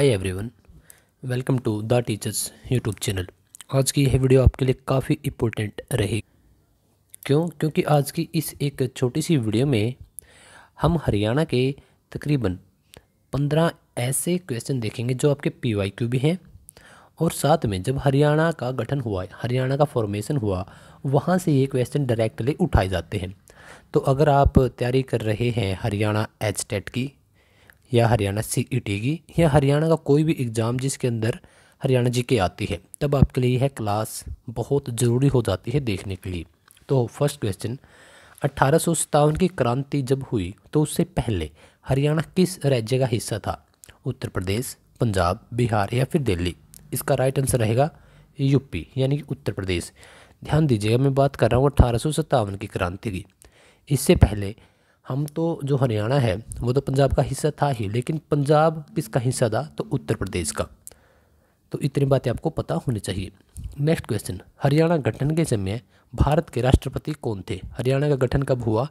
hi everyone welcome to the teachers YouTube channel आज की यह वीडियो आपके लिए काफ़ी इम्पोर्टेंट रहेगी क्यों क्योंकि आज की इस एक छोटी सी वीडियो में हम हरियाणा के तकरीबन पंद्रह ऐसे क्वेश्चन देखेंगे जो आपके पीवाईक्यू भी हैं और साथ में जब हरियाणा का गठन हुआ हरियाणा का फॉर्मेशन हुआ वहाँ से ये क्वेश्चन डायरेक्टली उठाए जाते हैं तो अगर आप तैयारी कर रहे हैं हरियाणा एच e की या हरियाणा सी ई टी की या हरियाणा का कोई भी एग्ज़ाम जिसके अंदर हरियाणा जी के आती है तब आपके लिए यह क्लास बहुत ज़रूरी हो जाती है देखने के लिए तो फर्स्ट क्वेश्चन अट्ठारह की क्रांति जब हुई तो उससे पहले हरियाणा किस राज्य का हिस्सा था उत्तर प्रदेश पंजाब बिहार या फिर दिल्ली इसका राइट आंसर रहेगा यूपी यानी कि उत्तर प्रदेश ध्यान दीजिएगा मैं बात कर रहा हूँ अट्ठारह की क्रांति की इससे पहले हम तो जो हरियाणा है वो तो पंजाब का हिस्सा था ही लेकिन पंजाब किसका हिस्सा था तो उत्तर प्रदेश का तो इतनी बातें आपको पता होनी चाहिए नेक्स्ट क्वेश्चन हरियाणा गठन के समय भारत के राष्ट्रपति कौन थे हरियाणा का गठन कब हुआ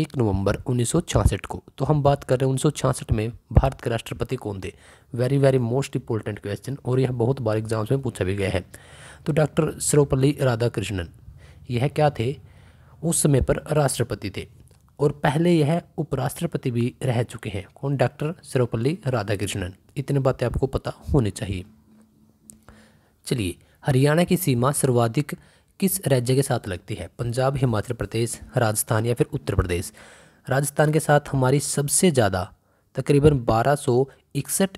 एक नवंबर उन्नीस को तो हम बात कर रहे हैं उन्नीस में भारत के राष्ट्रपति कौन थे very very most important question और यह बहुत बार एग्जाम्स में पूछा भी गया है तो डॉक्टर सर्वपल्ली राधाकृष्णन यह क्या थे उस समय पर राष्ट्रपति थे और पहले यह उपराष्ट्रपति भी रह चुके हैं कौन डॉक्टर सर्वपल्ली राधाकृष्णन इतनी बातें आपको पता होनी चाहिए चलिए हरियाणा की सीमा सर्वाधिक किस राज्य के साथ लगती है पंजाब हिमाचल प्रदेश राजस्थान या फिर उत्तर प्रदेश राजस्थान के साथ हमारी सबसे ज़्यादा तकरीबन बारह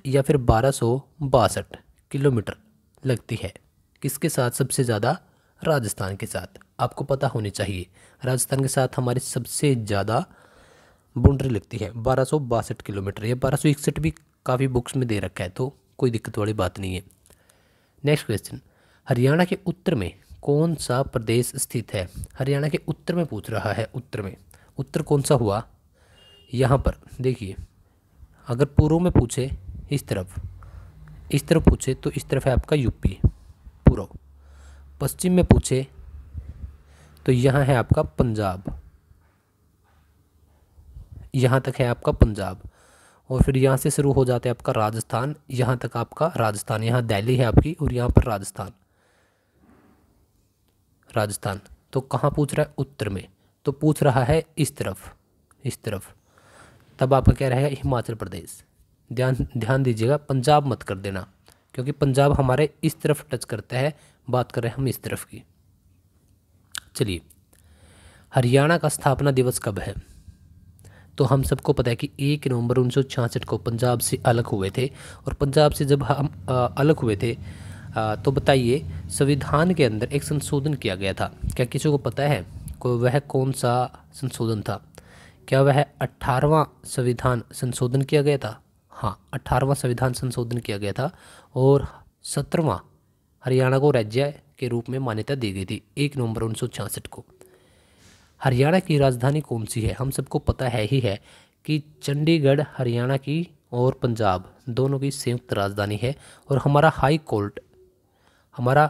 या फिर बारह किलोमीटर लगती है किसके साथ सबसे ज़्यादा राजस्थान के साथ आपको पता होने चाहिए राजस्थान के साथ हमारी सबसे ज़्यादा बाउंड्री लगती है बारह सौ बासठ किलोमीटर या बारह सौ इकसठ भी काफ़ी बुक्स में दे रखा है तो कोई दिक्कत वाली बात नहीं है नेक्स्ट क्वेश्चन हरियाणा के उत्तर में कौन सा प्रदेश स्थित है हरियाणा के उत्तर में पूछ रहा है उत्तर में उत्तर कौन सा हुआ यहाँ पर देखिए अगर पूर्व में पूछे इस तरफ इस तरफ पूछे तो इस तरफ है आपका यूपी पूर्व पश्चिम में पूछे तो यहाँ है आपका पंजाब यहाँ तक है आपका पंजाब और फिर यहाँ से शुरू हो जाता है आपका राजस्थान यहाँ तक आपका राजस्थान यहाँ दिल्ली है आपकी और यहाँ पर राजस्थान राजस्थान तो कहाँ पूछ रहा है उत्तर में तो पूछ रहा है इस तरफ इस तरफ तब आपका क्या रहेगा हिमाचल प्रदेश ध्यान ध्यान दीजिएगा पंजाब मत कर देना क्योंकि पंजाब हमारे इस तरफ टच करता है बात कर रहे हैं हम इस तरफ की चलिए हरियाणा का स्थापना दिवस कब है तो हम सबको पता है कि एक नवंबर उन्नीस को पंजाब से अलग हुए थे और पंजाब से जब हम अलग हुए थे तो बताइए संविधान के अंदर एक संशोधन किया गया था क्या किसी को पता है को वह कौन सा संशोधन था क्या वह अट्ठारहवा संविधान संशोधन किया गया था हाँ अट्ठारहवा संविधान संशोधन किया गया था और सत्रवा हरियाणा को राज्य के रूप में मान्यता दी गई थी एक नवंबर उन्नीस को हरियाणा की राजधानी कौन सी है हम सबको पता है ही है कि चंडीगढ़ हरियाणा की और पंजाब दोनों की संयुक्त राजधानी है और हमारा हाई कोर्ट हमारा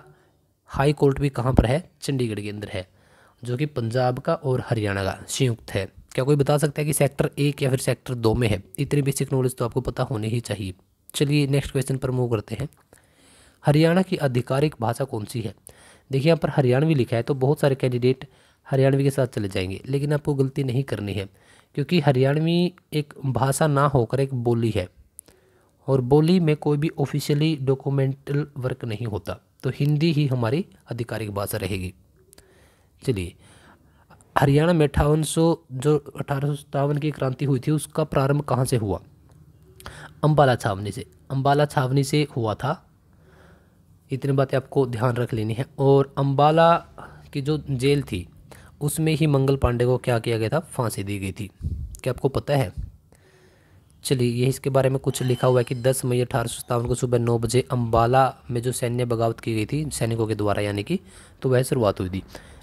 हाई कोर्ट भी कहाँ पर है चंडीगढ़ के अंदर है जो कि पंजाब का और हरियाणा का संयुक्त है क्या कोई बता सकता है कि सेक्टर एक या फिर सेक्टर दो में है इतनी बेसिक नॉलेज तो आपको पता होनी ही चाहिए चलिए नेक्स्ट क्वेश्चन पर मूव करते हैं हरियाणा की आधिकारिक भाषा कौन सी है देखिए यहाँ पर हरियाणवी लिखा है तो बहुत सारे कैंडिडेट हरियाणवी के साथ चले जाएंगे लेकिन आपको गलती नहीं करनी है क्योंकि हरियाणवी एक भाषा ना होकर एक बोली है और बोली में कोई भी ऑफिशियली डॉक्यूमेंटल वर्क नहीं होता तो हिंदी ही हमारी आधिकारिक भाषा रहेगी चलिए हरियाणा में अठावन जो अठारह की क्रांति हुई थी उसका प्रारंभ कहाँ से हुआ अम्बाला छावनी से अम्बाला छावनी से हुआ था इतनी बातें आपको ध्यान रख लेनी है और अम्बाला की जो जेल थी उसमें ही मंगल पांडे को क्या किया गया था फांसी दी गई थी क्या आपको पता है चलिए ये इसके बारे में कुछ लिखा हुआ है कि 10 मई अठारह को सुबह नौ बजे अम्बाला में जो सैन्य बगावत की गई थी सैनिकों के द्वारा यानी कि तो वह शुरुआत हुई थी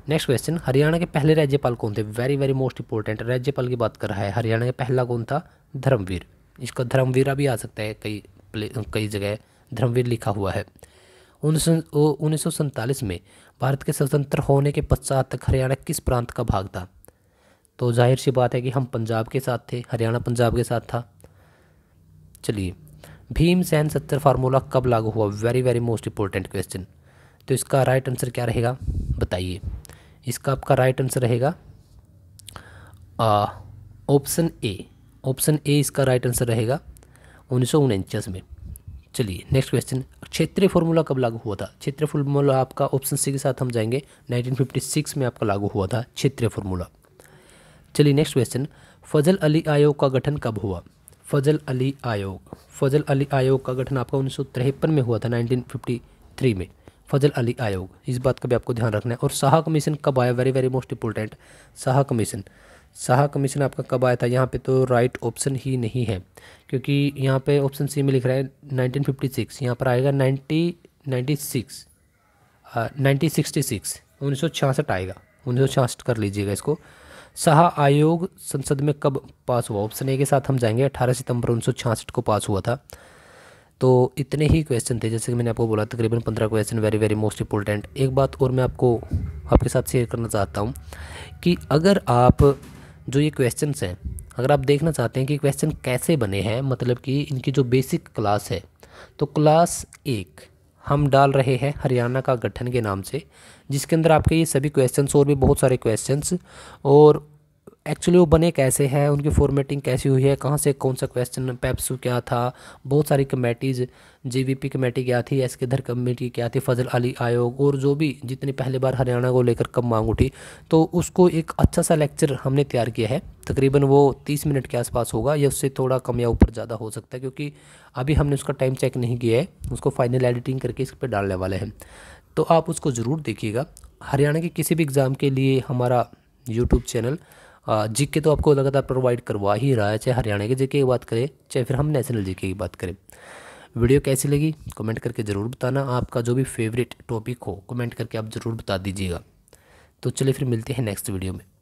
नेक्स्ट क्वेश्चन हरियाणा के पहले राज्यपाल कौन थे वेरी वेरी मोस्ट इंपॉर्टेंट राज्यपाल की बात कर रहा है हरियाणा का पहला कौन था धर्मवीर इसका धर्मवीरा भी आ सकता है कई कई जगह धर्मवीर लिखा हुआ है उन्नीस सौ में भारत के स्वतंत्र होने के पश्चात तक हरियाणा किस प्रांत का भाग था तो जाहिर सी बात है कि हम पंजाब के साथ थे हरियाणा पंजाब के साथ था चलिए भीम सेन सत्तर फार्मूला कब लागू हुआ very very most important question तो इसका राइट आंसर क्या रहेगा बताइए इसका आपका राइट आंसर रहेगा ऑप्शन ए ऑप्शन ए इसका राइट आंसर रहेगा उन्नीस में चलिए नेक्स्ट क्वेश्चन क्षेत्रीय फॉर्मूला कब लागू हुआ था क्षेत्रीय फॉर्मूला आपका ऑप्शन सी के साथ हम जाएंगे 1956 में आपका लागू हुआ था क्षेत्रीय फॉर्मूला चलिए नेक्स्ट क्वेश्चन फजल अली आयोग का गठन कब हुआ फजल अली आयोग फजल अली आयोग का गठन आपका उन्नीस में हुआ था नाइनटीन में फजल अली आयोग इस बात का भी आपको ध्यान रखना है और शाह कमीशन कब आया very very most important Shah commission Saha commission आपका कब आया था यहाँ पे तो राइट ऑप्शन ही नहीं है क्योंकि यहाँ पे ऑप्शन सी में लिख रहा है 1956 यहाँ पर आएगा 90 सिक्स नाइनटीन सिक्सटी सिक्स उन्नीस सौ छियासठ आएगा उन्नीस सौ छियासठ कर लीजिएगा इसको सहा आयोग संसद में कब पास हुआ ऑप्शन ए के साथ हम जाएंगे 18 सितंबर उन्नीस को पास हुआ था तो इतने ही क्वेश्चन थे जैसे कि मैंने आपको बोला तकरीबन पंद्रह question very very most important एक बात और मैं आपको आपके साथ शेयर करना चाहता हूँ कि अगर आप जो ये क्वेश्चन हैं अगर आप देखना चाहते हैं कि क्वेश्चन कैसे बने हैं मतलब कि इनकी जो बेसिक क्लास है तो क्लास एक हम डाल रहे हैं हरियाणा का गठन के नाम से जिसके अंदर आपके ये सभी क्वेश्चंस और भी बहुत सारे क्वेश्चंस और एक्चुअली वो बने कैसे हैं उनकी फॉर्मेटिंग कैसी हुई है कहाँ से कौन सा क्वेश्चन पेप्सू क्या था बहुत सारी कमेटीज़ पी कमेटी क्या थी एस के धर कमेटी क्या थी फजल अली आयोग और जो भी जितनी पहली बार हरियाणा को लेकर कब मांग उठी तो उसको एक अच्छा सा लेक्चर हमने तैयार किया है तकरीबन वो तीस मिनट के आसपास होगा या उससे थोड़ा कम या ऊपर ज़्यादा हो सकता है क्योंकि अभी हमने उसका टाइम चेक नहीं किया है उसको फाइनल एडिटिंग करके इस पर डालने वाले हैं तो आप उसको ज़रूर देखिएगा हरियाणा के किसी भी एग्ज़ाम के लिए हमारा यूट्यूब चैनल जी के तो आपको लगातार प्रोवाइड करवा ही रहा है चाहे हरियाणा के जी की बात करें चाहे फिर हम नेशनल जी की बात करें वीडियो कैसी लगी कमेंट करके ज़रूर बताना आपका जो भी फेवरेट टॉपिक हो कमेंट करके आप ज़रूर बता दीजिएगा तो चलिए फिर मिलते हैं नेक्स्ट वीडियो में